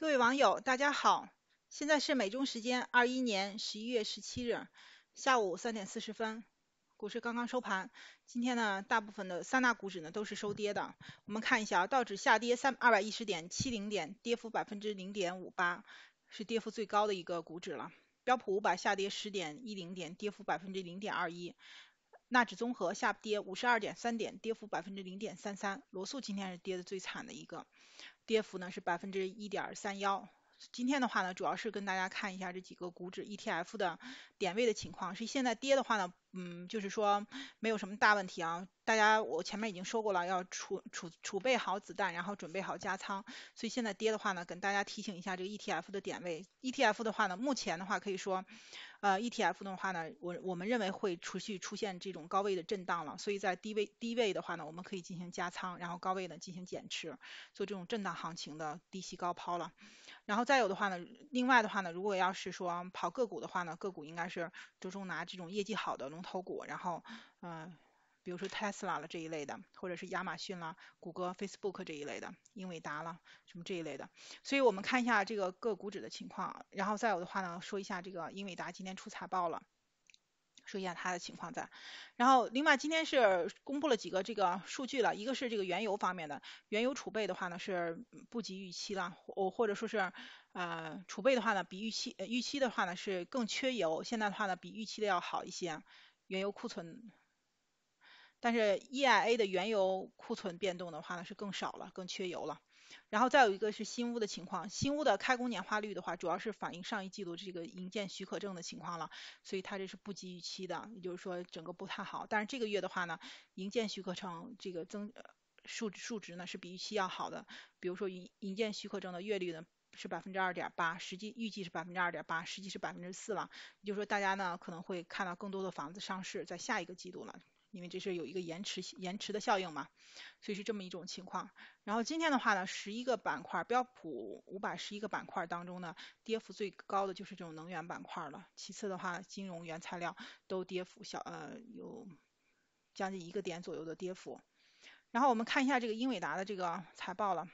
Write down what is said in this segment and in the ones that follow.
各位网友，大家好！现在是美中时间二一年十一月十七日下午三点四十分，股市刚刚收盘。今天呢，大部分的三大股指呢都是收跌的。我们看一下，道指下跌三二百一十点七零点，跌幅百分之零点五八，是跌幅最高的一个股指了。标普五百下跌十点一零点，跌幅百分之零点二一。纳指综合下跌五十二点三点，跌幅百分之零点三三。罗素今天是跌的最惨的一个，跌幅呢是百分之一点三幺。今天的话呢，主要是跟大家看一下这几个股指 ETF 的点位的情况。是现在跌的话呢，嗯，就是说没有什么大问题啊。大家我前面已经说过了，要储储储备好子弹，然后准备好加仓。所以现在跌的话呢，跟大家提醒一下这个 ETF 的点位。ETF 的话呢，目前的话可以说。呃，ETF 的话呢，我我们认为会持续出现这种高位的震荡了，所以在低位低位的话呢，我们可以进行加仓，然后高位呢进行减持，做这种震荡行情的低吸高抛了。然后再有的话呢，另外的话呢，如果要是说跑个股的话呢，个股应该是着重拿这种业绩好的龙头股，然后嗯。比如说 Tesla 了这一类的，或者是亚马逊啦、谷歌、Facebook 这一类的，英伟达了什么这一类的。所以我们看一下这个各股指的情况，然后再有的话呢，说一下这个英伟达今天出财报了，说一下它的情况在。然后另外今天是公布了几个这个数据了，一个是这个原油方面的，原油储备的话呢是不及预期了，或或者说是呃储备的话呢比预期预期的话呢是更缺油，现在的话呢比预期的要好一些，原油库存。但是 EIA 的原油库存变动的话呢，是更少了，更缺油了。然后再有一个是新屋的情况，新屋的开工年化率的话，主要是反映上一季度这个营建许可证的情况了，所以它这是不及预期的，也就是说整个不太好。但是这个月的话呢，营建许可证这个增数数值呢是比预期要好的。比如说营营建许可证的月率呢是百分之二点八，实际预计是百分之二点八，实际是百分之四了。也就是说大家呢可能会看到更多的房子上市在下一个季度了。因为这是有一个延迟延迟的效应嘛，所以是这么一种情况。然后今天的话呢，十一个板块标普五百十一个板块当中呢，跌幅最高的就是这种能源板块了，其次的话，金融原材料都跌幅小呃有将近一个点左右的跌幅。然后我们看一下这个英伟达的这个财报了。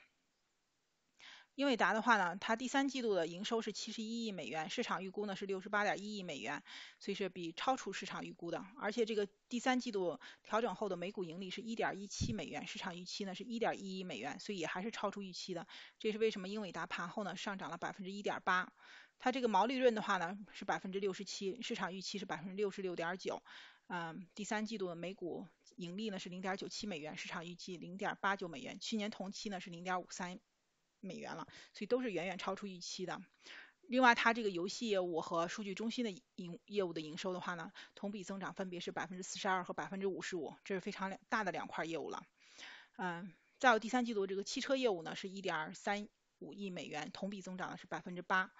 英伟达的话呢，它第三季度的营收是七十一亿美元，市场预估呢是六十八点一亿美元，所以是比超出市场预估的。而且这个第三季度调整后的每股盈利是一点一七美元，市场预期呢是一点一亿美元，所以也还是超出预期的。这是为什么英伟达盘后呢上涨了百分之一点八？它这个毛利润的话呢是百分之六十七，市场预期是百分之六十六点九。嗯，第三季度的每股盈利呢是零点九七美元，市场预计零点八九美元，去年同期呢是零点五三。美元了，所以都是远远超出预期的。另外，它这个游戏业务和数据中心的营业务的营收的话呢，同比增长分别是百分之四十二和百分之五十五，这是非常大的两块业务了。嗯，再有第三季度这个汽车业务呢是一点三五亿美元，同比增长的是百分之八，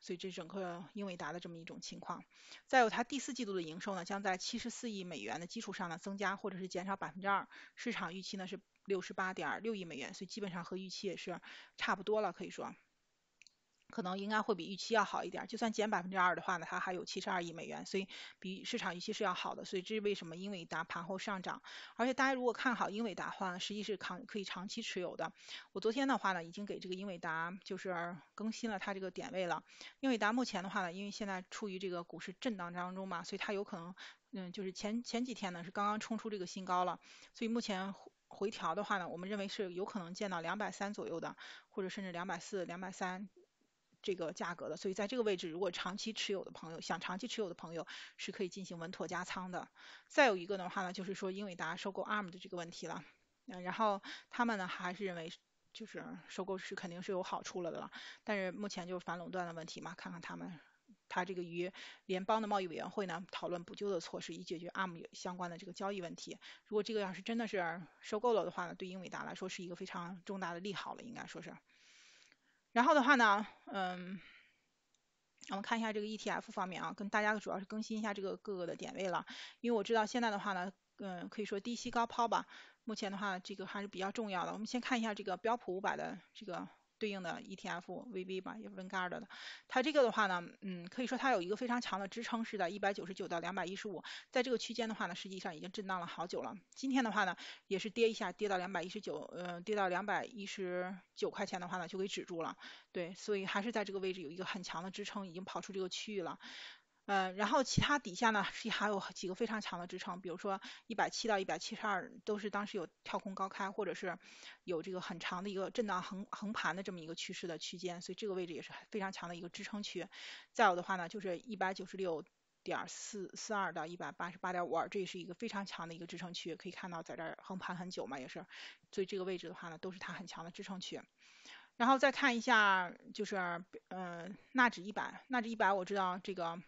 所以这整个英伟达的这么一种情况。再有，它第四季度的营收呢将在七十四亿美元的基础上呢增加或者是减少百分之二，市场预期呢是。六十八点六亿美元，所以基本上和预期也是差不多了，可以说，可能应该会比预期要好一点。就算减百分之二的话呢，它还有七十二亿美元，所以比市场预期是要好的。所以这是为什么英伟达盘后上涨。而且大家如果看好英伟达的话，实际是长可以长期持有的。我昨天的话呢，已经给这个英伟达就是更新了它这个点位了。英伟达目前的话呢，因为现在处于这个股市震荡当中嘛，所以它有可能嗯，就是前前几天呢是刚刚冲出这个新高了，所以目前。回调的话呢，我们认为是有可能见到两百三左右的，或者甚至两百四、两百三这个价格的。所以在这个位置，如果长期持有的朋友，想长期持有的朋友是可以进行稳妥加仓的。再有一个的话呢，就是说英伟达收购 ARM 的这个问题了。嗯，然后他们呢还是认为就是收购是肯定是有好处了的了，但是目前就是反垄断的问题嘛，看看他们。它这个与联邦的贸易委员会呢讨论补救的措施，以解决 ARM 相关的这个交易问题。如果这个要是真的是收购了的话呢，对英伟达来说是一个非常重大的利好了，应该说是。然后的话呢，嗯，我们看一下这个 ETF 方面啊，跟大家主要是更新一下这个各个的点位了。因为我知道现在的话呢，嗯，可以说低吸高抛吧。目前的话，这个还是比较重要的。我们先看一下这个标普五百的这个。对应的 ETF VV 吧，也是 Vanguard 的。它这个的话呢，嗯，可以说它有一个非常强的支撑是在一百九十九到两百一十五，在这个区间的话呢，实际上已经震荡了好久了。今天的话呢，也是跌一下，跌到两百一十九，嗯，跌到两百一十九块钱的话呢，就给止住了。对，所以还是在这个位置有一个很强的支撑，已经跑出这个区域了。呃，然后其他底下呢是还有几个非常强的支撑，比如说一百七到一百七十二都是当时有跳空高开，或者是有这个很长的一个震荡横横盘的这么一个趋势的区间，所以这个位置也是非常强的一个支撑区。再有的话呢，就是一百九十六点四四二到一百八十八点五二，这也是一个非常强的一个支撑区，可以看到在这儿横盘很久嘛，也是，所以这个位置的话呢，都是它很强的支撑区。然后再看一下就是嗯，纳指一百，纳指一百我知道这个。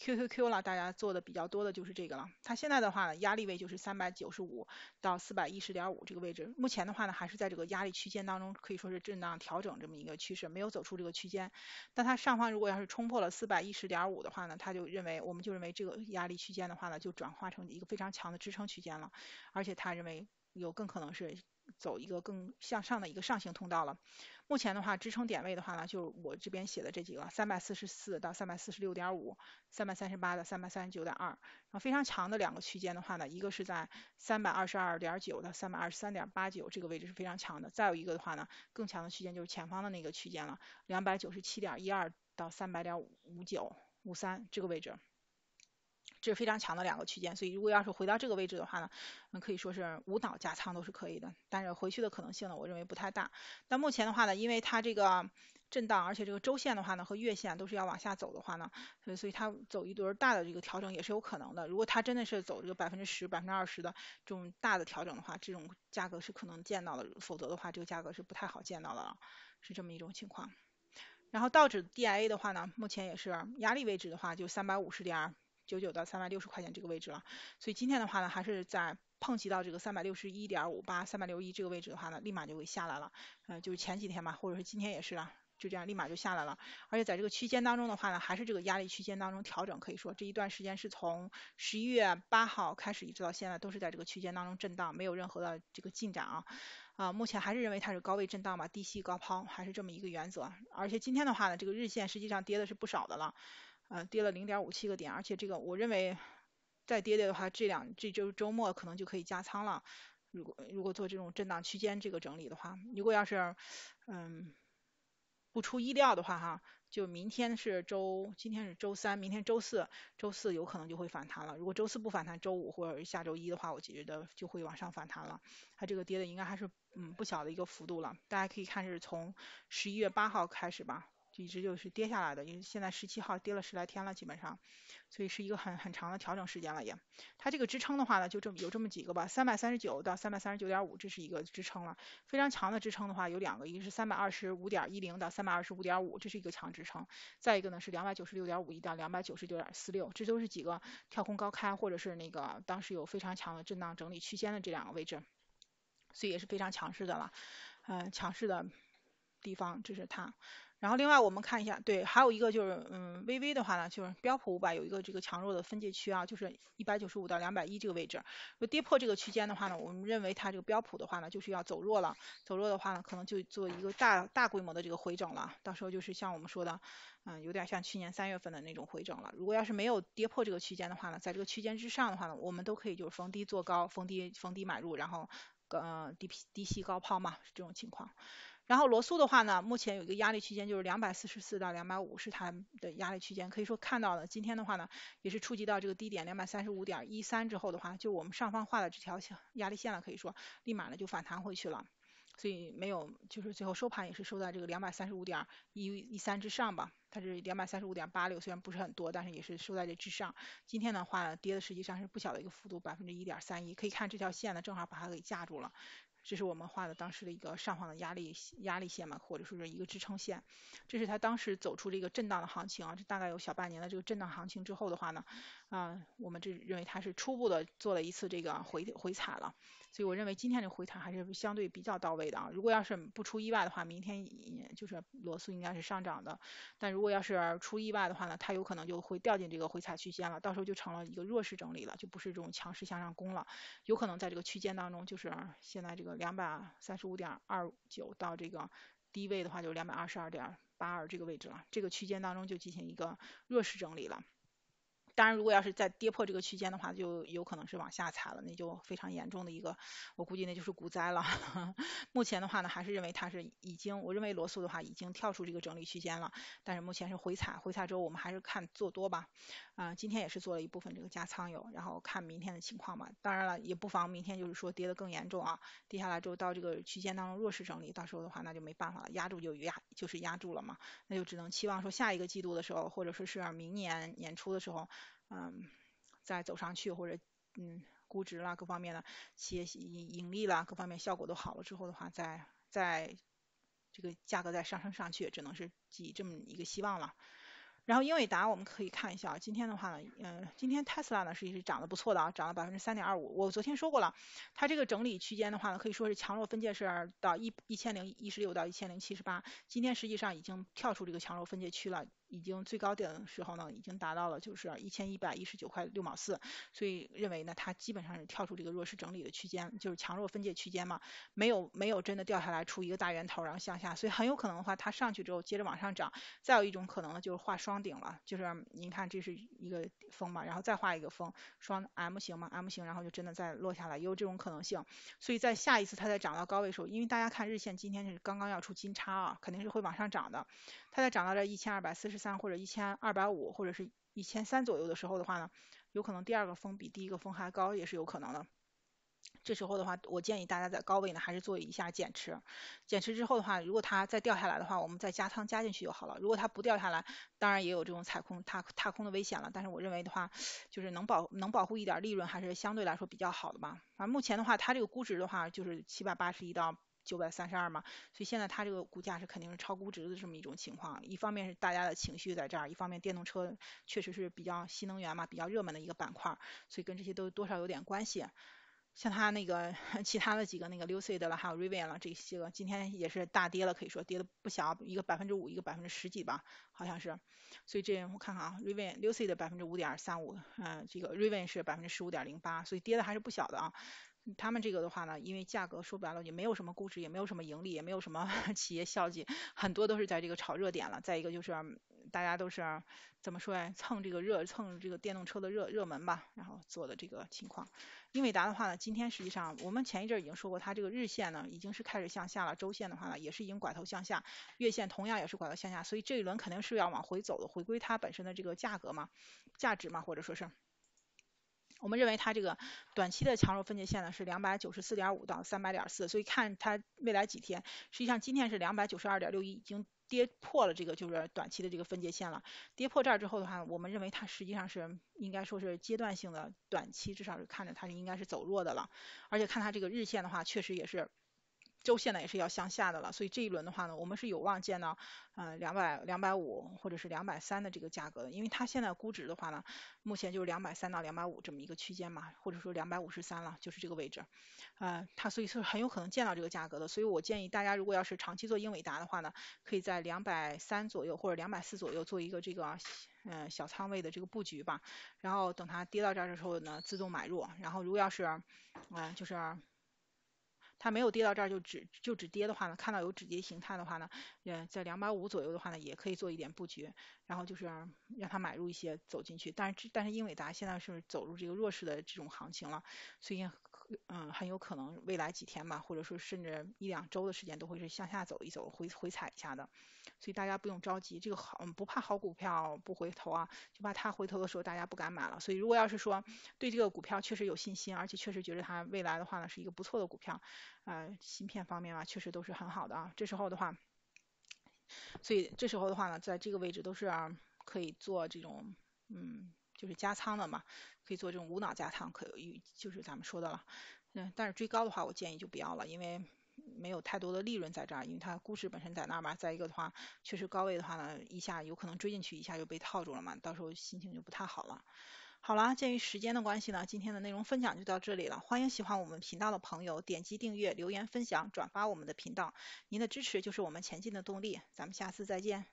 Q Q Q 了，大家做的比较多的就是这个了。它现在的话呢，压力位就是三百九十五到四百一十点五这个位置。目前的话呢，还是在这个压力区间当中，可以说是震荡调整这么一个趋势，没有走出这个区间。但它上方如果要是冲破了四百一十点五的话呢，它就认为，我们就认为这个压力区间的话呢，就转化成一个非常强的支撑区间了。而且，他认为有更可能是。走一个更向上的一个上行通道了。目前的话，支撑点位的话呢，就我这边写的这几个：三百四十四到三百四十六点五，三百三十八到三百三十九点二。然后非常强的两个区间的话呢，一个是在三百二十二点九到三百二十三点八九这个位置是非常强的。再有一个的话呢，更强的区间就是前方的那个区间了：两百九十七点一二到三百点五五九五三这个位置。这是非常强的两个区间，所以如果要是回到这个位置的话呢，嗯，可以说是无脑加仓都是可以的。但是回去的可能性呢，我认为不太大。那目前的话呢，因为它这个震荡，而且这个周线的话呢和月线都是要往下走的话呢，所以它走一轮大的这个调整也是有可能的。如果它真的是走这个百分之十、百分之二十的这种大的调整的话，这种价格是可能见到的，否则的话这个价格是不太好见到的，是这么一种情况。然后道指 DIA 的话呢，目前也是压力位置的话就三百五十点。九九到三百六十块钱这个位置了，所以今天的话呢，还是在碰及到这个三百六十一点五八、三百六十一这个位置的话呢，立马就会下来了。嗯，就是前几天嘛，或者是今天也是啊。就这样立马就下来了。而且在这个区间当中的话呢，还是这个压力区间当中调整，可以说这一段时间是从十一月八号开始，一直到现在都是在这个区间当中震荡，没有任何的这个进展啊。啊，目前还是认为它是高位震荡吧，低吸高抛还是这么一个原则。而且今天的话呢，这个日线实际上跌的是不少的了。呃，跌了零点五七个点，而且这个我认为再跌的话，这两这周周末可能就可以加仓了。如果如果做这种震荡区间这个整理的话，如果要是嗯不出意料的话哈，就明天是周，今天是周三，明天周四，周四有可能就会反弹了。如果周四不反弹，周五或者下周一的话，我觉得就会往上反弹了。它这个跌的应该还是嗯不小的一个幅度了。大家可以看是从十一月八号开始吧。一直就是跌下来的，因为现在十七号跌了十来天了，基本上，所以是一个很很长的调整时间了也。它这个支撑的话呢，就这么有这么几个吧，三百三十九到三百三十九点五，这是一个支撑了。非常强的支撑的话有两个，一个是三百二十五点一零到三百二十五点五，这是一个强支撑。再一个呢是两百九十六点五一到两百九十九点四六，这都是几个跳空高开或者是那个当时有非常强的震荡整理区间的这两个位置，所以也是非常强势的了，嗯，强势的地方，这是它。然后另外我们看一下，对，还有一个就是，嗯，微微的话呢，就是标普五百有一个这个强弱的分界区啊，就是一百九十五到两百一这个位置，跌破这个区间的话呢，我们认为它这个标普的话呢，就是要走弱了，走弱的话呢，可能就做一个大大规模的这个回整了，到时候就是像我们说的，嗯，有点像去年三月份的那种回整了。如果要是没有跌破这个区间的话呢，在这个区间之上的话呢，我们都可以就是逢低做高，逢低逢低买入，然后嗯低低吸高抛嘛，这种情况。然后罗素的话呢，目前有一个压力区间，就是两百四十四到两百五是它的压力区间。可以说看到了今天的话呢，也是触及到这个低点两百三十五点一三之后的话，就我们上方画的这条压力线了，可以说立马呢就反弹回去了。所以没有，就是最后收盘也是收在这个两百三十五点一一三之上吧。它是两百三十五点八六，虽然不是很多，但是也是收在这之上。今天的话跌的实际上是不小的一个幅度，百分之一点三一。可以看这条线呢，正好把它给架住了。这是我们画的当时的一个上方的压力压力线嘛，或者说是一个支撑线。这是它当时走出这个震荡的行情啊，这大概有小半年的这个震荡行情之后的话呢。啊，我们这认为它是初步的做了一次这个回回踩了，所以我认为今天的回踩还是相对比较到位的啊。如果要是不出意外的话，明天就是罗素应该是上涨的，但如果要是出意外的话呢，它有可能就会掉进这个回踩区间了，到时候就成了一个弱势整理了，就不是这种强势向上攻了，有可能在这个区间当中，就是现在这个两百三十五点二九到这个低位的话，就两百二十二点八二这个位置了，这个区间当中就进行一个弱势整理了。当然，如果要是再跌破这个区间的话，就有可能是往下踩了，那就非常严重的一个，我估计那就是股灾了。目前的话呢，还是认为它是已经，我认为罗素的话已经跳出这个整理区间了，但是目前是回踩，回踩之后我们还是看做多吧。啊，今天也是做了一部分这个加仓有，然后看明天的情况吧。当然了，也不妨明天就是说跌得更严重啊，跌下来之后到这个区间当中弱势整理，到时候的话那就没办法了，压住就压就是压住了嘛，那就只能期望说下一个季度的时候，或者说是明年年初的时候。嗯，再走上去或者嗯估值啦各方面的企业盈盈利啦各方面效果都好了之后的话，再再这个价格再上升上去，只能是寄这么一个希望了。然后英伟达我们可以看一下，今天的话呢，嗯，今天 Tesla 呢是是涨得不错的啊，涨了百分之三点二五。我昨天说过了，它这个整理区间的话呢，可以说是强弱分界是到一一千零一十六到一千零七十八，今天实际上已经跳出这个强弱分界区了。已经最高点的时候呢，已经达到了就是一千一百一十九块六毛四，所以认为呢它基本上是跳出这个弱势整理的区间，就是强弱分界区间嘛，没有没有真的掉下来出一个大圆头然后向下，所以很有可能的话它上去之后接着往上涨，再有一种可能呢，就是画双顶了，就是您看这是一个峰嘛，然后再画一个峰，双 M 型嘛 M 型，然后就真的再落下来，也有这种可能性，所以在下一次它再涨到高位时候，因为大家看日线今天是刚刚要出金叉啊，肯定是会往上涨的，它再涨到这一千二百四十。三或者一千二百五，或者是一千三左右的时候的话呢，有可能第二个峰比第一个峰还高，也是有可能的。这时候的话，我建议大家在高位呢还是做一下减持，减持之后的话，如果它再掉下来的话，我们再加仓加进去就好了。如果它不掉下来，当然也有这种踩空踏踏空的危险了。但是我认为的话，就是能保能保护一点利润，还是相对来说比较好的吧。反正目前的话，它这个估值的话，就是七百八十一到。九百三十二嘛，所以现在它这个股价是肯定是超估值的这么一种情况，一方面是大家的情绪在这儿，一方面电动车确实是比较新能源嘛，比较热门的一个板块，所以跟这些都多少有点关系。像它那个其他的几个那个 Lucid 了，还有 Rivian 了这些个，今天也是大跌了，可以说跌的不小，一个百分之五，一个百分之十几吧，好像是。所以这我看看啊，Rivian、Lucid 百分之五点三五，嗯，这个 Rivian 是百分之十五点零八，所以跌的还是不小的啊。他们这个的话呢，因为价格说白了，也没有什么估值，也没有什么盈利，也没有什么 企业效益，很多都是在这个炒热点了。再一个就是大家都是怎么说呀？蹭这个热，蹭这个电动车的热热门吧，然后做的这个情况。英伟达的话呢，今天实际上我们前一阵儿已经说过，它这个日线呢已经是开始向下了，周线的话呢也是已经拐头向下，月线同样也是拐头向下，所以这一轮肯定是要往回走的，回归它本身的这个价格嘛、价值嘛，或者说是。我们认为它这个短期的强弱分界线呢是两百九十四点五到三百点四，所以看它未来几天，实际上今天是两百九十二点六一已经跌破了这个就是短期的这个分界线了，跌破这儿之后的话，我们认为它实际上是应该说是阶段性的短期至少是看着它是应该是走弱的了，而且看它这个日线的话，确实也是。周线呢也是要向下的了，所以这一轮的话呢，我们是有望见到，呃，两百两百五或者是两百三的这个价格的，因为它现在估值的话呢，目前就是两百三到两百五这么一个区间嘛，或者说两百五十三了，就是这个位置，呃，它所以是很有可能见到这个价格的，所以我建议大家如果要是长期做英伟达的话呢，可以在两百三左右或者两百四左右做一个这个，嗯，小仓位的这个布局吧，然后等它跌到这儿的时候呢，自动买入，然后如果要是，嗯就是。它没有跌到这儿就止就止跌的话呢，看到有止跌形态的话呢，呃，在两百五左右的话呢，也可以做一点布局，然后就是让它买入一些走进去。但是但是英伟达现在是走入这个弱势的这种行情了，所以。嗯，很有可能未来几天吧，或者说甚至一两周的时间，都会是向下走一走，回回踩一下的。所以大家不用着急，这个好，不怕好股票不回头啊，就怕它回头的时候大家不敢买了。所以如果要是说对这个股票确实有信心，而且确实觉得它未来的话呢是一个不错的股票，呃，芯片方面啊确实都是很好的啊。这时候的话，所以这时候的话呢，在这个位置都是可以做这种，嗯。就是加仓的嘛，可以做这种无脑加仓，可以就是咱们说的了。嗯，但是追高的话，我建议就不要了，因为没有太多的利润在这儿，因为它估值本身在那儿嘛。再一个的话，确实高位的话呢，一下有可能追进去，一下就被套住了嘛，到时候心情就不太好了。好啦，鉴于时间的关系呢，今天的内容分享就到这里了。欢迎喜欢我们频道的朋友点击订阅、留言、分享、转发我们的频道，您的支持就是我们前进的动力。咱们下次再见。